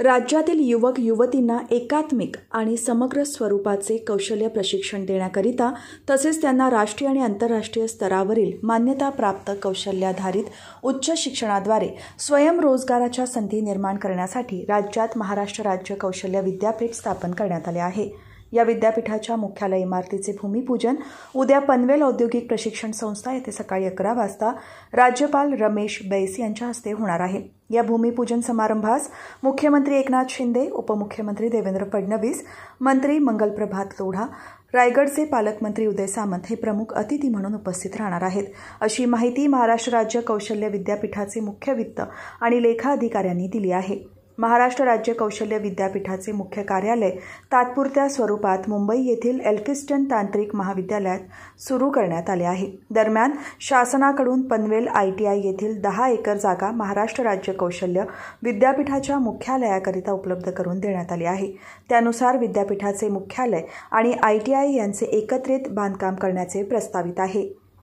राज्यातील युवक युवतींना एकात्मिक आणि समग्र स्वरूपाचे कौशल्य प्रशिक्षण देण्याकरिता तसेच त्यांना राष्ट्रीय आणि आंतरराष्ट्रीय स्तरावरील मान्यताप्राप्त कौशल्याधारित उच्च शिक्षणाद्वारे स्वयंरोजगाराच्या संधी निर्माण करण्यासाठी राज्यात महाराष्ट्र राज्य कौशल्य विद्यापीठ स्थापन करण्यात आले आहे या विद्यापीठाच्या मुख्यालय इमारतीचे भूमिपूजन उद्या पनवेल औद्योगिक प्रशिक्षण संस्था येथे सकाळी अकरा वाजता राज्यपाल रमेश बैस यांच्या हस्ते होणार आहे या भूमिपूजन समारंभास मुख्यमंत्री एकनाथ शिंदे उपमुख्यमंत्री देवेंद्र फडणवीस मंत्री मंगलप्रभात लोढा रायगडचे पालकमंत्री उदय सामंत हे प्रमुख अतिथी म्हणून उपस्थित राहणार आहेत अशी माहिती महाराष्ट्र राज्य कौशल्य विद्यापीठाचे मुख्य वित्त आणि लेखा अधिकाऱ्यांनी दिली आहे महाराष्ट्र राज्य कौशल्य विद्यापीठाचे मुख्य कार्यालय तात्पुरत्या स्वरूपात मुंबई येथील एल्फिस्टन तांत्रिक महाविद्यालयात सुरू करण्यात आले आहे दरम्यान शासनाकडून पनवेल आयटीआय येथील दहा एकर जागा महाराष्ट्र राज्य कौशल्य विद्यापीठाच्या मुख्यालयाकरिता उपलब्ध करून देण्यात आली आहे त्यानुसार विद्यापीठाचे मुख्यालय आणि आयटीआय यांचे एकत्रित बांधकाम करण्याचे प्रस्तावित आहे